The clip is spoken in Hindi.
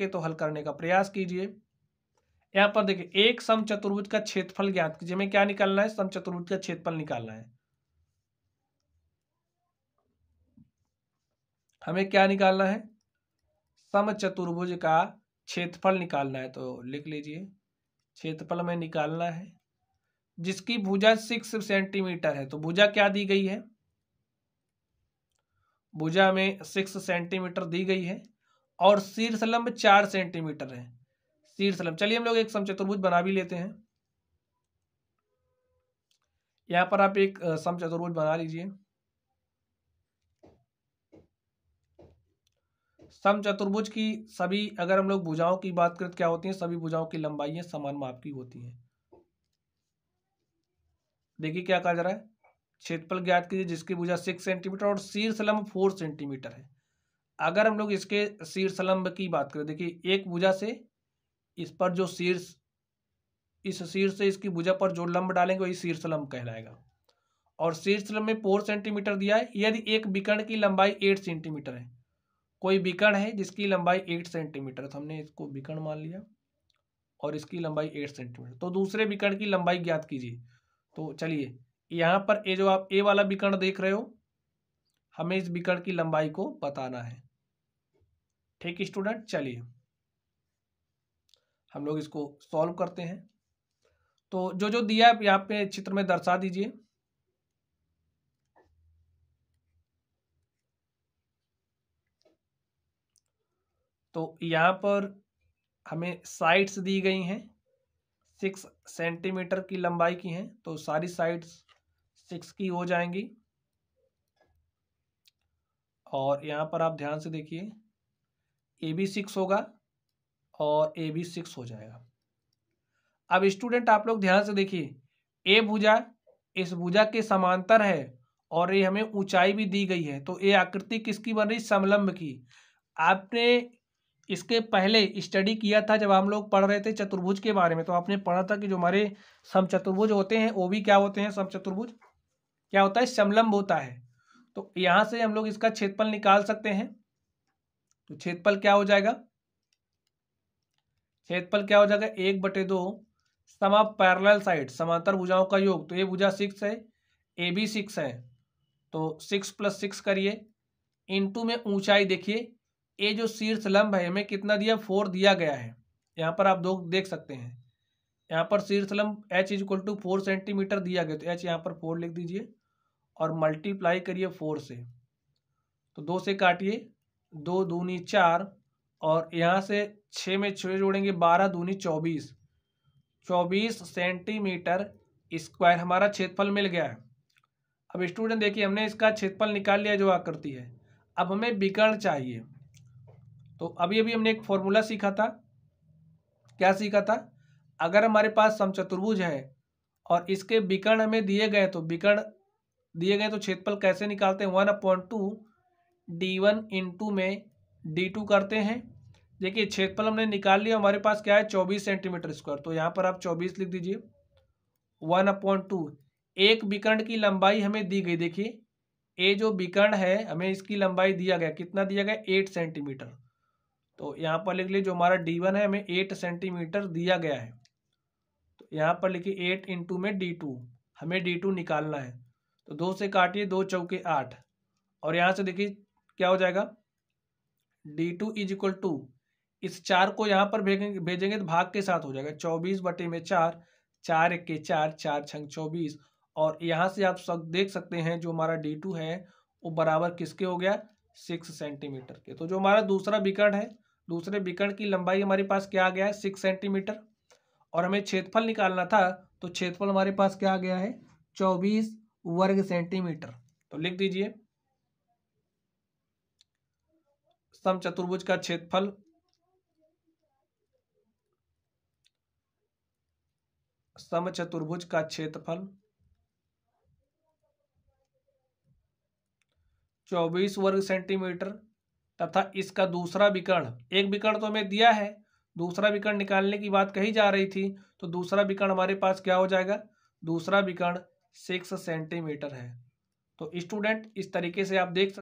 सके तो हल करने का प्रयास कीजिए यहाँ पर देखिए एक सम चतुर्भुज का क्षेत्रफल ज्ञात कीजिए हमें क्या निकालना है सम चतुर्भुज का क्षेत्रफल निकालना है हमें क्या निकालना है सम चतुर्भुज का क्षेत्रफल निकालना है तो लिख लीजिए क्षेत्रफल में निकालना है जिसकी भुजा सिक्स सेंटीमीटर है तो भुजा क्या दी गई है भुजा में सिक्स सेंटीमीटर दी गई है और शीर्ष लंब चार सेंटीमीटर है शीर्ष लंब चलिए हम लोग एक समचतुर्भुज बना भी लेते हैं यहां पर आप एक समचतुर्भुज बना लीजिए समचतुर्भुज की सभी अगर हम लोग भुजाओं की बात करें तो क्या होती है सभी भुजाओं की लंबाइयां समान माप की होती हैं देखिए क्या कहा जा रहा है क्षेत्रफल ज्ञात कीजिए जिसकी भुजा सिक्स सेंटीमीटर और शीर्ष लंब फोर सेंटीमीटर है अगर हम लोग इसके शीर्ष लंब की बात करें देखिए एक भुजा से इस पर जो शीर्ष इस शीर्ष से इसकी भुजा पर जो लंब डालेंगे वही शीर्ष लंब कहलाएगा और शीर्ष लंब में फोर सेंटीमीटर दिया है यदि एक विकर्ण की लंबाई एट सेंटीमीटर है कोई विकर्ण है जिसकी लंबाई एट सेंटीमीटर तो हमने इसको विकर्ण मान लिया और इसकी लंबाई एट सेंटीमीटर तो दूसरे विकर्ण की लंबाई ज्ञात कीजिए तो चलिए यहाँ पर ये जो आप ए वाला विकर्ण देख रहे हो हमें इस विकर्ण की लंबाई को बताना है ठीक स्टूडेंट चलिए हम लोग इसको सॉल्व करते हैं तो जो जो दिया है यहाँ पे चित्र में दर्शा दीजिए तो यहाँ पर हमें साइड्स दी गई हैं सिक्स सेंटीमीटर की लंबाई की हैं तो सारी साइड्स सिक्स की हो जाएंगी और यहाँ पर आप ध्यान से देखिए ए बी सिक्स होगा और ए बी सिक्स हो जाएगा अब स्टूडेंट आप लोग ध्यान से देखिए ए भुजा इस भुजा के समांतर है और ये हमें ऊंचाई भी दी गई है तो ये आकृति किसकी बन रही समलंब की आपने इसके पहले स्टडी किया था जब हम लोग पढ़ रहे थे चतुर्भुज के बारे में तो आपने पढ़ा था कि जो हमारे समचतुर्भुज होते हैं वो भी क्या होते हैं समचतुर्भुज क्या होता है समलंब होता है तो यहाँ से हम लोग इसका क्षेत्रफल निकाल सकते हैं तो क्षेत्रफल क्या हो जाएगा क्षेत्रफल क्या हो जाएगा एक बटे दो समा पैरल साइड समांतर भुजाओं का योग तो ये भुजा सिक्स है ए बी सिक्स है तो सिक्स प्लस सिक्स करिए इनटू में ऊंचाई देखिए ये जो शीर्ष लंब है हमें कितना दिया फोर दिया गया है यहाँ पर आप दो देख सकते हैं यहाँ पर शीर्ष लंब H is equal to four centimetre दिया गया तो एच यहाँ पर फोर लिख दीजिए और मल्टीप्लाई करिए फोर से तो दो से काटिए दो दूनी चार और यहाँ से छः में छः जोड़ेंगे बारह दूनी चौबीस चौबीस सेंटीमीटर स्क्वायर हमारा क्षेत्रफल मिल गया है अब स्टूडेंट देखिए हमने इसका क्षेत्रफल निकाल लिया जो आकृति है अब हमें विकर्ण चाहिए तो अभी अभी हमने एक फॉर्मूला सीखा था क्या सीखा था अगर हमारे पास समचतुर्भुज है और इसके विकर्ण हमें दिए गए तो विकर्ण दिए गए तो क्षेत्रफल कैसे निकालते हैं one upon two D one two में डी टू करते हैं देखिए क्षेत्रफल हमने निकाल लिया हमारे पास क्या है चौबीस सेंटीमीटर स्क्वायर तो यहाँ पर आप चौबीस लिख दीजिए वन अपॉइंट टू एक विकर्ण की लंबाई हमें दी गई देखिए ये जो विकर्ण है हमें इसकी लंबाई दिया गया कितना दिया गया एट सेंटीमीटर तो यहाँ पर लिख लीजिए जो हमारा डी वन है हमें एट सेंटीमीटर दिया गया है तो यहाँ पर लिखिए एट इंटू में डी टू हमें डी टू निकालना है तो दो से काटिए दो चौके आठ और यहाँ से देखिए क्या हो जाएगा D two is equal to इस चार को यहाँ पर भेजेंगे भेजेंगे तो भाग के साथ हो जाएगा चौबीस बटे में चार चार एक के चार चार छंग चौबीस और यहाँ से आप सब देख सकते हैं जो हमारा डी टू है वो बराबर किसके हो गया सिक्स सेंटीमीटर के तो जो हमारा दूसरा विकर्ण है दूसरे विकर्ण की लंबाई हमारे पास क्या आ गया है सिक्स सेंटीमीटर और हमें क्षेत्रफल निकालना था तो क्षेत्रफल हमारे पास क्या आ गया है चौबीस वर्ग सेंटीमीटर तो लिख दीजिए सम चतुर्भुज का क्षेत्रफल सम चतुर्भुज का क्षेत्रफल चौबीस वर्ग सेंटीमीटर तथा इसका दूसरा विकर्ण एक विकर्ण तो हमें दिया है दूसरा विकर्ण निकालने की बात कही जा रही थी तो दूसरा विकर्ण हमारे पास क्या हो जाएगा दूसरा विकर्ण सिक्स सेंटीमीटर है तो स्टूडेंट इस तरीके से आप देख सकते